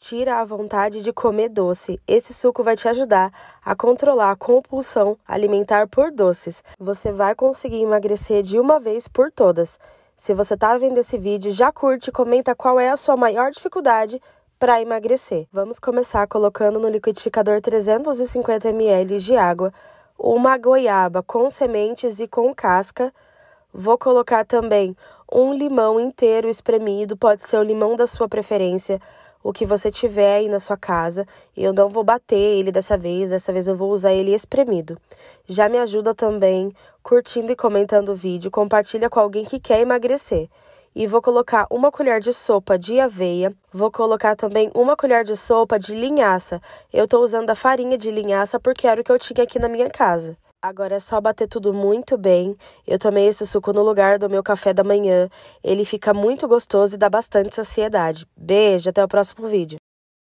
Tira a vontade de comer doce. Esse suco vai te ajudar a controlar a compulsão alimentar por doces. Você vai conseguir emagrecer de uma vez por todas. Se você está vendo esse vídeo, já curte e comenta qual é a sua maior dificuldade para emagrecer. Vamos começar colocando no liquidificador 350 ml de água uma goiaba com sementes e com casca. Vou colocar também um limão inteiro espremido, pode ser o limão da sua preferência o que você tiver aí na sua casa. Eu não vou bater ele dessa vez, dessa vez eu vou usar ele espremido. Já me ajuda também curtindo e comentando o vídeo, compartilha com alguém que quer emagrecer. E vou colocar uma colher de sopa de aveia, vou colocar também uma colher de sopa de linhaça. Eu estou usando a farinha de linhaça porque era o que eu tinha aqui na minha casa. Agora é só bater tudo muito bem. Eu tomei esse suco no lugar do meu café da manhã. Ele fica muito gostoso e dá bastante saciedade. Beijo, até o próximo vídeo.